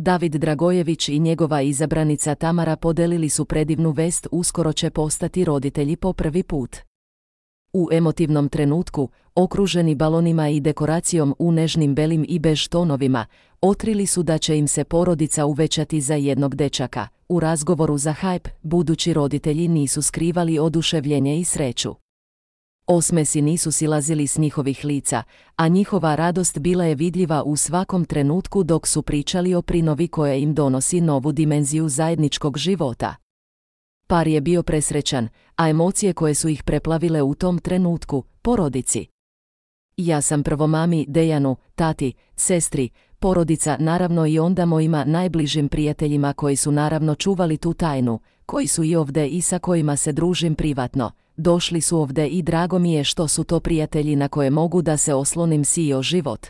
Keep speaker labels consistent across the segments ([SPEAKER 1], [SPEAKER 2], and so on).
[SPEAKER 1] David Dragojević i njegova izabranica Tamara podelili su predivnu vest uskoro će postati roditelji po prvi put. U emotivnom trenutku, okruženi balonima i dekoracijom u nežnim belim i bež tonovima, otrili su da će im se porodica uvećati za jednog dečaka. U razgovoru za hype, budući roditelji nisu skrivali oduševljenje i sreću. Osmesi nisu silazili s njihovih lica, a njihova radost bila je vidljiva u svakom trenutku dok su pričali o prinovi koje im donosi novu dimenziju zajedničkog života. Par je bio presrećan, a emocije koje su ih preplavile u tom trenutku, porodici. Ja sam prvo mami, Dejanu, tati, sestri, porodica naravno i onda mojima najbližim prijateljima koji su naravno čuvali tu tajnu, koji su i ovde i sa kojima se družim privatno, došli su ovde i drago mi je što su to prijatelji na koje mogu da se oslonim o život.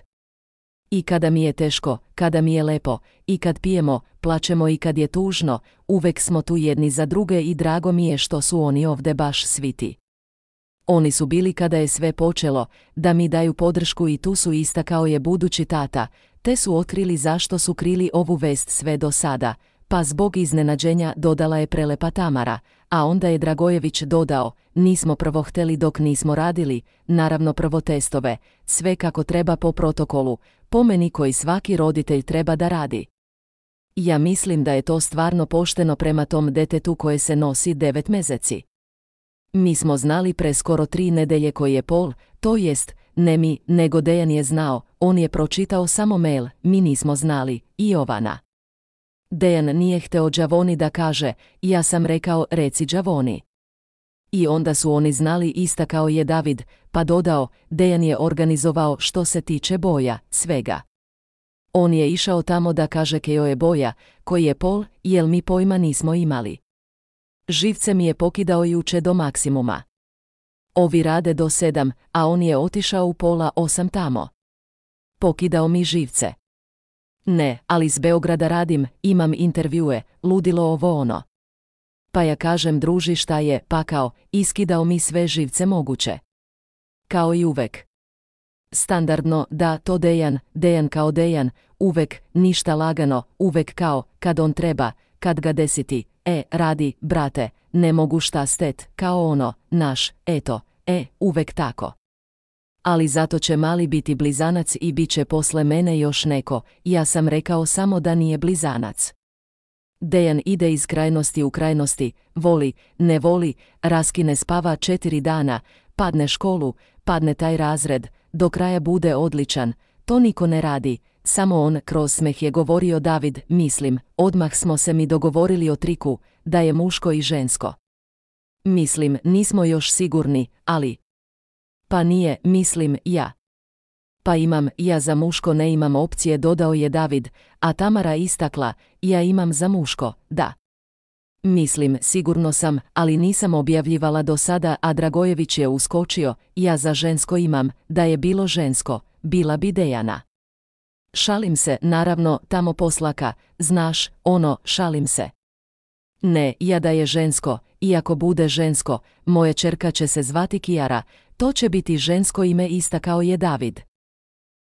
[SPEAKER 1] I kada mi je teško, kada mi je lepo, i kad pijemo, plaćemo i kad je tužno, uvek smo tu jedni za druge i drago mi je što su oni ovde baš sviti. Oni su bili kada je sve počelo, da mi daju podršku i tu su kao je budući tata, te su otkrili zašto su krili ovu vest sve do sada, pa zbog iznenađenja dodala je prelepa Tamara, a onda je Dragojević dodao, nismo prvo hteli dok nismo radili, naravno prvo testove, sve kako treba po protokolu, pomeni koji svaki roditelj treba da radi. Ja mislim da je to stvarno pošteno prema tom detetu koje se nosi devet mjeseci. Mi smo znali pre skoro tri nedelje koji je pol, to jest, ne mi, nego Dejan je znao, on je pročitao samo mail, mi nismo znali, i Jovana. Dejan nije hteo Džavoni da kaže, ja sam rekao reci Džavoni. I onda su oni znali ista kao je David, pa dodao, Dejan je organizovao što se tiče boja, svega. On je išao tamo da kaže kejo je boja, koji je pol, jel mi pojma nismo imali. Živce mi je pokidao juče do maksimuma. Ovi rade do sedam, a on je otišao u pola osam tamo. Pokidao mi živce. Ne, ali iz Beograda radim, imam intervjue, ludilo ovo ono. Pa ja kažem druži šta je, pakao, iskidao mi sve živce moguće. Kao i uvek. Standardno, da, to Dejan, Dejan kao Dejan, uvek, ništa lagano, uvek kao, kad on treba, kad ga desiti, e, radi, brate, ne mogu šta stet, kao ono, naš, eto, e, uvek tako ali zato će mali biti blizanac i bit će posle mene još neko, ja sam rekao samo da nije blizanac. Dejan ide iz krajnosti u krajnosti, voli, ne voli, raskine spava četiri dana, padne školu, padne taj razred, do kraja bude odličan, to niko ne radi, samo on kroz smeh je govorio David, mislim, odmah smo se mi dogovorili o triku, da je muško i žensko. Mislim, nismo još sigurni, ali, pa nije, mislim, ja. Pa imam, ja za muško ne imam opcije, dodao je David, a Tamara istakla, ja imam za muško, da. Mislim, sigurno sam, ali nisam objavljivala do sada, a Dragojević je uskočio, ja za žensko imam, da je bilo žensko, bila bi Dejana. Šalim se, naravno, tamo poslaka, znaš, ono, šalim se. Ne, ja da je žensko, i ako bude žensko, moje čerka će se zvati Kijara, to će biti žensko ime ista kao je David.